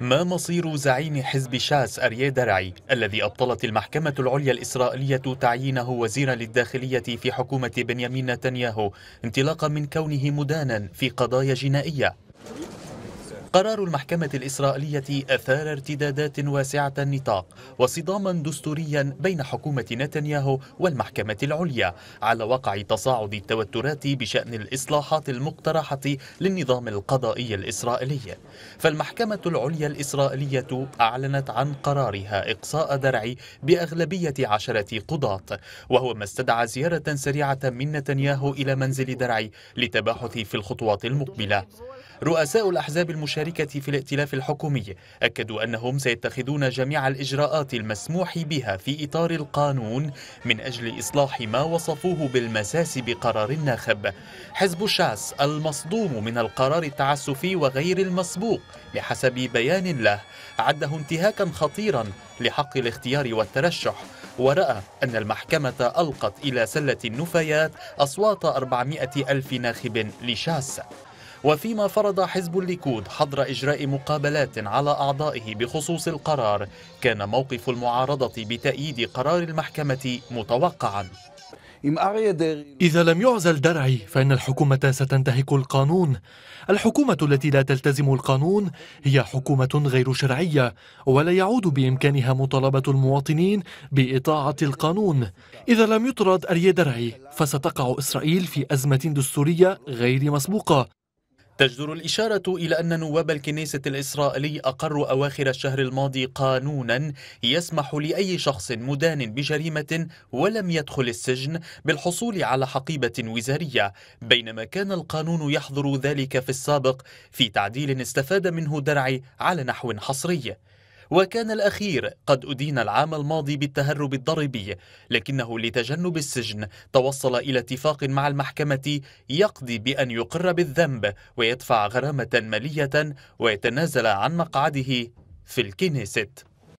ما مصير زعيم حزب شاس أريه درعي الذي أبطلت المحكمة العليا الإسرائيلية تعيينه وزيرا للداخلية في حكومة بنيامين نتنياهو انطلاقا من كونه مدانا في قضايا جنائية قرار المحكمة الإسرائيلية أثار ارتدادات واسعة النطاق وصداما دستوريا بين حكومة نتنياهو والمحكمة العليا على وقع تصاعد التوترات بشأن الإصلاحات المقترحة للنظام القضائي الإسرائيلي فالمحكمة العليا الإسرائيلية أعلنت عن قرارها إقصاء درعي بأغلبية عشرة قضاة وهو ما استدعى زيارة سريعة من نتنياهو إلى منزل درعي للتباحث في الخطوات المقبلة رؤساء الأحزاب المشاركة المشاركة في الائتلاف الحكومي أكدوا أنهم سيتخذون جميع الإجراءات المسموح بها في إطار القانون من أجل إصلاح ما وصفوه بالمساس بقرار الناخب حزب الشاس المصدوم من القرار التعسفي وغير المسبوق بحسب بيان له عده انتهاكا خطيرا لحق الاختيار والترشح ورأى أن المحكمة ألقت إلى سلة النفايات أصوات 400 ألف ناخب لشاس وفيما فرض حزب الليكود حظر إجراء مقابلات على أعضائه بخصوص القرار كان موقف المعارضة بتأييد قرار المحكمة متوقعا إذا لم يعزل درعي فإن الحكومة ستنتهك القانون الحكومة التي لا تلتزم القانون هي حكومة غير شرعية ولا يعود بإمكانها مطالبة المواطنين بإطاعة القانون إذا لم يطرد أري درعي فستقع إسرائيل في أزمة دستورية غير مسبوقة تجدر الإشارة إلى أن نواب الكنيسة الإسرائيلي أقروا أواخر الشهر الماضي قانونا يسمح لأي شخص مدان بجريمة ولم يدخل السجن بالحصول على حقيبة وزارية بينما كان القانون يحظر ذلك في السابق في تعديل استفاد منه درعي على نحو حصري وكان الأخير قد أدين العام الماضي بالتهرب الضريبي لكنه لتجنب السجن توصل إلى اتفاق مع المحكمة يقضي بأن يقر بالذنب ويدفع غرامة مالية ويتنازل عن مقعده في الكنيست